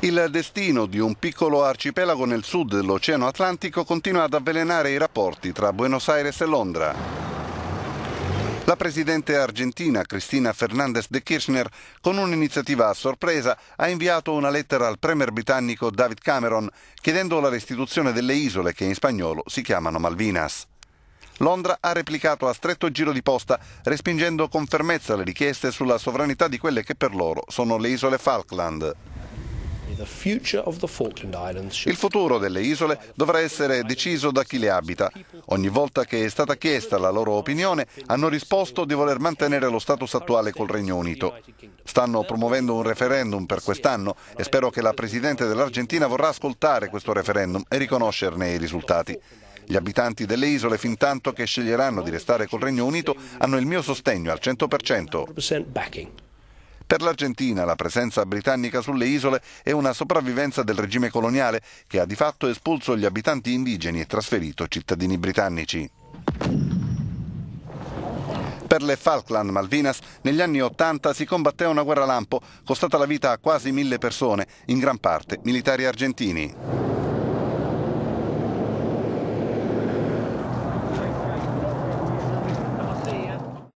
Il destino di un piccolo arcipelago nel sud dell'Oceano Atlantico continua ad avvelenare i rapporti tra Buenos Aires e Londra. La presidente argentina Cristina Fernández de Kirchner, con un'iniziativa a sorpresa, ha inviato una lettera al premier britannico David Cameron chiedendo la restituzione delle isole che in spagnolo si chiamano Malvinas. Londra ha replicato a stretto giro di posta, respingendo con fermezza le richieste sulla sovranità di quelle che per loro sono le isole Falkland. Il futuro delle isole dovrà essere deciso da chi le abita. Ogni volta che è stata chiesta la loro opinione, hanno risposto di voler mantenere lo status attuale col Regno Unito. Stanno promuovendo un referendum per quest'anno e spero che la Presidente dell'Argentina vorrà ascoltare questo referendum e riconoscerne i risultati. Gli abitanti delle isole, fin tanto che sceglieranno di restare col Regno Unito, hanno il mio sostegno al 100%. Per l'Argentina la presenza britannica sulle isole è una sopravvivenza del regime coloniale che ha di fatto espulso gli abitanti indigeni e trasferito cittadini britannici. Per le Falkland Malvinas negli anni Ottanta si combatté una guerra lampo, costata la vita a quasi mille persone, in gran parte militari argentini.